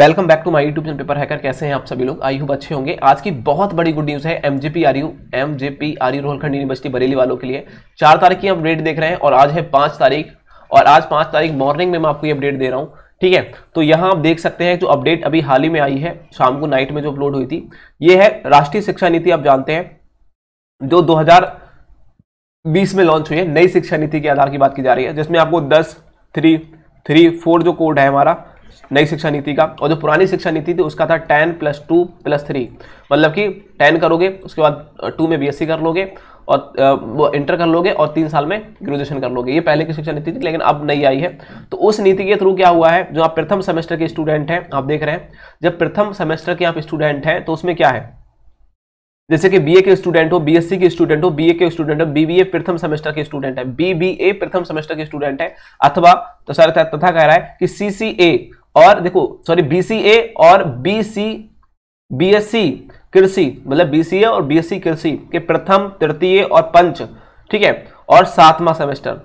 Welcome back to my YouTube channel paper hacker कैसे हैं आप सभी लोग आई हूँ अच्छे होंगे आज की बहुत बड़ी गुड न्यूज़ है M J P R U M J P R U Rohilkhand university Bareilly वालों के लिए चार तारीख की हम डेट देख रहे हैं और आज है पाँच तारीख और आज पाँच तारीख मॉर्निंग में मैं आपको ये अपडेट दे रहा हूँ ठीक है तो यहाँ आप देख सकते हैं जो अपडेट अभी हाल ही में आई है शाम को नाइट में जो अपलोड हुई थी ये है राष्ट्रीय शिक्षा नीति आप जानते हैं जो दो में लॉन्च हुई है नई शिक्षा नीति के आधार की बात की जा रही है जिसमें आपको दस थ्री थ्री फोर जो कोड है हमारा नई शिक्षा नीति का और जो पुरानी शिक्षा नीति थी उसका था ten plus two plus three मतलब कि टेन करोगे उसके बाद टू में बीएससी कर लोगे और वो इंटर कर लोगे और तीन साल में ग्रेजुएशन कर लोगे ये पहले की शिक्षा नीति थी लेकिन अब नई आई है तो उस नीति के थ्रू क्या हुआ है जो आप प्रथम सेमेस्टर के स्टूडेंट हैं आप देख रहे हैं जब प्रथम सेमेस्टर के आप स्टूडेंट हैं तो उसमें क्या है जैसे कि बीए के स्टूडेंट हो बीएससी के स्टूडेंट हो बीए के स्टूडेंट हो बीबीए प्रथम सेमेस्टर के स्टूडेंट है बीबीए प्रथम सेमेस्टर के स्टूडेंट है अथवा तो सर तथा कह रहा है कि सीसीए और देखो सॉरी बीसीए और बीसी बीएससी कृषि मतलब बीसीए और बीएससी कृषि के प्रथम तृतीय और पंच ठीक है और सातवां सेमेस्टर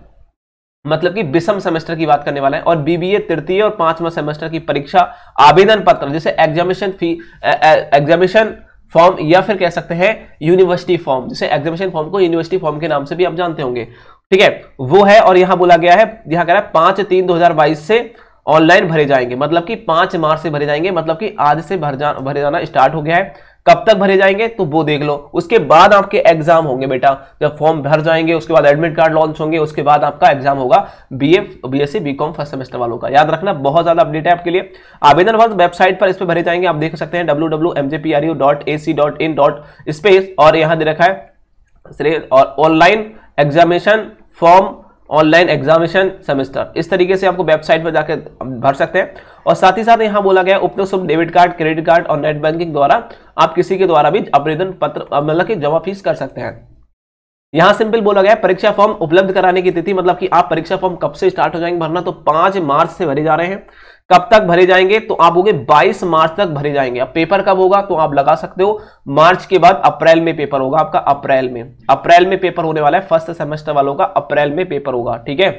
मतलब कि विषम सेमेस्टर की बात करने वाला है और बीबीए तृतीय और पांचवा सेमेस्टर की परीक्षा आवेदन पत्र जैसे एग्जामिनेशन फी एग्जामिनेशन फॉर्म या फिर कह सकते हैं यूनिवर्सिटी फॉर्म जैसे एग्जामिनेशन फॉर्म को यूनिवर्सिटी फॉर्म के नाम से भी आप जानते होंगे ठीक है वो है और यहां बोला गया है यहां कह रहा है पांच तीन दो से ऑनलाइन भरे जाएंगे मतलब कि पांच मार्च से भरे जाएंगे मतलब कि आज से भर जा भरे जाना स्टार्ट हो गया है कब तक भरे जाएंगे तो वो देख लो उसके बाद आपके एग्जाम होंगे बेटा जब फॉर्म भर जाएंगे उसके बाद एडमिट कार्ड लॉन्च होंगे उसके बाद आपका एग्जाम होगा B F B S C B com first semester वालों का याद रखना बहुत ज्यादा अपडेट है आपके लिए आवेदन वर्ष वेबसाइट पर इस पर भरे जाएंगे आप देख सकते हैं W W M J P R U dot A C dot in dot space और यहाँ दे रखा है और online examination form online examination semester इस तरीके से आपको वेबसाइट पर जाकर भर सकते हैं और साथ ही साथ यहाँ बोला गया उपयुक्त शुभ डेबिट कार्ड क्रेडिट कार्ड और नेट बैंकिंग द्वारा आप किसी के द्वारा भी आवेदन पत्र मतलब कि जमा फीस कर सकते हैं यहां सिंपल बोला गया परीक्षा फॉर्म उपलब्ध कराने की तिथि मतलब कि आप परीक्षा फॉर्म कब से स्टार्ट हो जाएंगे भरना तो पांच मार्च से भरे जा रहे हैं कब तक भरे जाएंगे तो आप हो गए बाईस मार्च तक भरे जाएंगे अब पेपर कब होगा तो आप लगा सकते हो मार्च के बाद अप्रैल में पेपर होगा आपका अप्रैल में अप्रैल में पेपर होने वाला है फर्स्ट सेमेस्टर वालों का अप्रैल में पेपर होगा ठीक है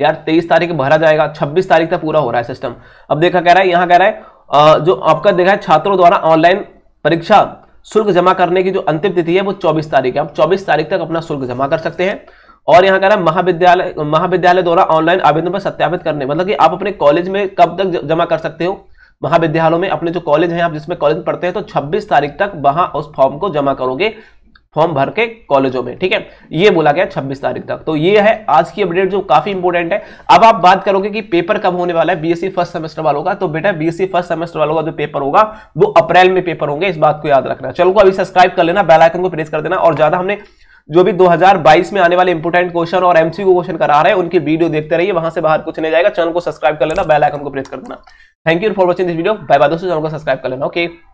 यार तेईस तारीख भरा जाएगा छब्बीस तारीख तक पूरा हो रहा है सिस्टम अब देखा कह रहा है यहां कह रहा है जो आपका देखा है छात्रों द्वारा ऑनलाइन परीक्षा शुल्क जमा करने की जो अंतिम तिथि है वो 24 तारीख है आप चौबीस तारीख तक अपना शुल्क जमा कर सकते हैं और यहाँ कह रहा है महाविद्यालय महाविद्यालय द्वारा ऑनलाइन आवेदन पर सत्यापित करने मतलब कि आप अपने कॉलेज में कब तक जमा कर सकते हो महाविद्यालयों में अपने जो कॉलेज हैं आप जिसमें कॉलेज पढ़ते हैं तो 26 तारीख तक वहां उस फॉर्म को जमा करोगे फॉर्म भर के कॉलेजों में ठीक है ये बोला गया 26 तारीख तक तो ये है आज की अपडेट जो काफी इंपोर्टेंट है अब आप बात करोगे कि पेपर कब होने वाला है बीएससी फर्स्ट सेमेस्टर वालों का तो बेटा बीएससी फर्स्ट सेमेस्टर वालों का जो पेपर होगा वो अप्रैल में पेपर होंगे इस बात को याद रखना चलो अभी सब्सक्राइब कर लेना बेलाइकन को प्रेस कर देना और ज्यादा हमने जो भी 2022 में आने वाले इंपोर्टेंट क्वेश्चन और एमसी क्वेश्चन करा रहे हैं उनकी वीडियो देखते रहिए वहां से बाहर कुछ नहीं जाएगा चैनल को सब्सक्राइब कर लेना बेल आइकन को प्रेस कर देना thank you for watching this video bye bye दोस्तों चैनल को सब्सक्राइब कर लेना ओके okay.